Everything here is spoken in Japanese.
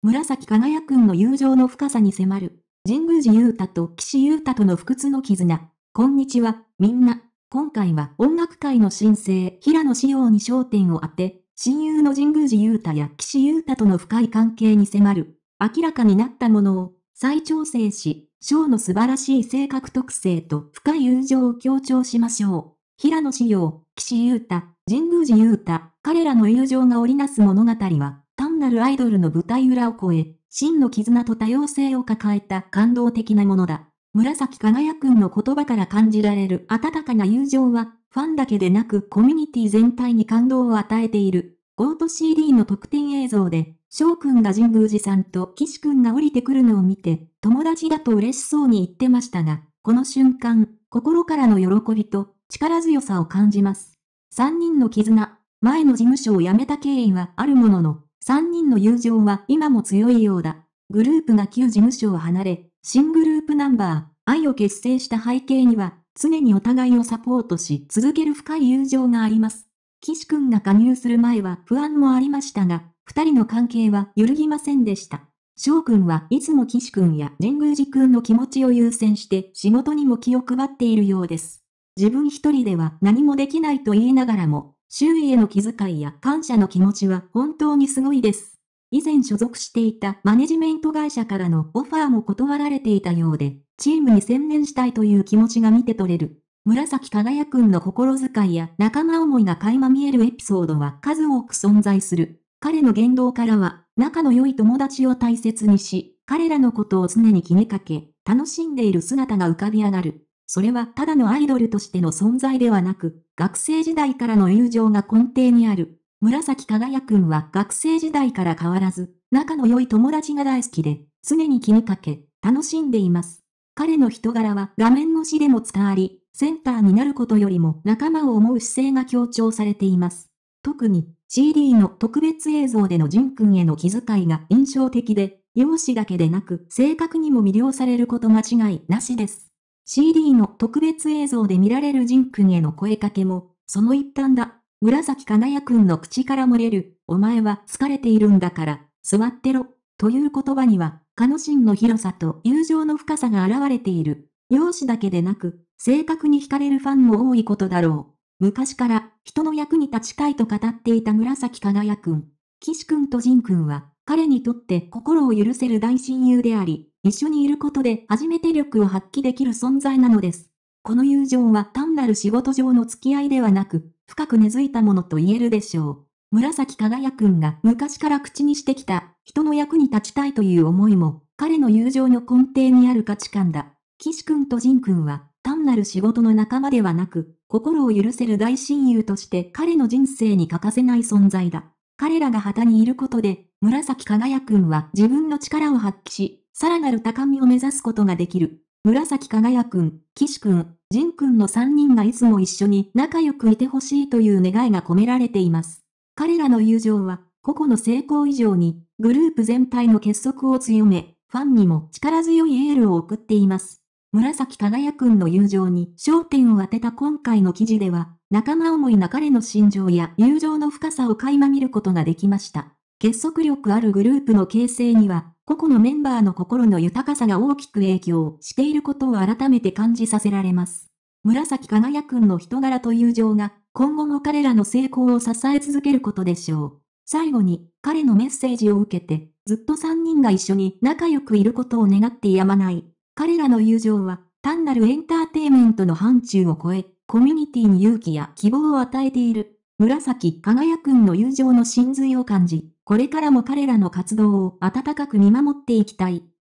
紫輝くんの友情の深さに迫る。神宮寺勇太と岸優太との不屈の絆。こんにちは、みんな。今回は音楽界の新星、平野紫耀に焦点を当て、親友の神宮寺勇太や岸優太との深い関係に迫る。明らかになったものを再調整し、章の素晴らしい性格特性と深い友情を強調しましょう。平野紫耀、岸優太、神宮寺勇太、彼らの友情が織りなす物語は、なるアイドルの舞台裏を超え、真の絆と多様性を抱えた感動的なものだ。紫輝くんの言葉から感じられる温かな友情は、ファンだけでなくコミュニティ全体に感動を与えている。ゴート CD の特典映像で、翔くんが神宮寺さんと岸くんが降りてくるのを見て、友達だと嬉しそうに言ってましたが、この瞬間、心からの喜びと力強さを感じます。3人の絆、前の事務所を辞めた経緯はあるものの、3人の友情は今も強いようだ。グループが旧事務所を離れ、新グループナンバー、愛を結成した背景には、常にお互いをサポートし続ける深い友情があります。岸くんが加入する前は不安もありましたが、二人の関係は揺るぎませんでした。翔くんはいつも岸くんや神宮寺くんの気持ちを優先して仕事にも気を配っているようです。自分一人では何もできないと言いながらも、周囲への気遣いや感謝の気持ちは本当にすごいです。以前所属していたマネジメント会社からのオファーも断られていたようで、チームに専念したいという気持ちが見て取れる。紫輝くんの心遣いや仲間思いが垣間見えるエピソードは数多く存在する。彼の言動からは、仲の良い友達を大切にし、彼らのことを常に気にかけ、楽しんでいる姿が浮かび上がる。それはただのアイドルとしての存在ではなく、学生時代からの友情が根底にある。紫輝くんは学生時代から変わらず、仲の良い友達が大好きで、常に気にかけ、楽しんでいます。彼の人柄は画面越しでも伝わり、センターになることよりも仲間を思う姿勢が強調されています。特に CD の特別映像でのジンんへの気遣いが印象的で、容姿だけでなく性格にも魅了されること間違いなしです。CD の特別映像で見られるジン君への声かけも、その一端だ。紫かなやの口から漏れる、お前は疲れているんだから、座ってろ、という言葉には、彼の心の広さと友情の深さが現れている。容姿だけでなく、性格に惹かれるファンも多いことだろう。昔から人の役に立ちたいと語っていた紫輝くん。岸くんとンくんは彼にとって心を許せる大親友であり、一緒にいることで初めて力を発揮できる存在なのです。この友情は単なる仕事上の付き合いではなく、深く根付いたものと言えるでしょう。紫輝くんが昔から口にしてきた、人の役に立ちたいという思いも、彼の友情の根底にある価値観だ。岸くんと仁くんは、単なる仕事の仲間ではなく、心を許せる大親友として彼の人生に欠かせない存在だ。彼らが旗にいることで、紫輝くんは自分の力を発揮し、さらなる高みを目指すことができる。紫輝くん、岸くん、仁くんの3人がいつも一緒に仲良くいてほしいという願いが込められています。彼らの友情は、個々の成功以上に、グループ全体の結束を強め、ファンにも力強いエールを送っています。紫輝くんの友情に焦点を当てた今回の記事では、仲間思いな彼の心情や友情の深さを垣間見ることができました。結束力あるグループの形成には、個々のメンバーの心の豊かさが大きく影響していることを改めて感じさせられます。紫輝くんの人柄と友情が、今後も彼らの成功を支え続けることでしょう。最後に、彼のメッセージを受けて、ずっと3人が一緒に仲良くいることを願ってやまない。彼らの友情は、単なるエンターテイメントの範疇を超え、コミュニティに勇気や希望を与えている。紫輝くんの友情の真髄を感じ、これからも彼らの活動を温かく見守っていきたい。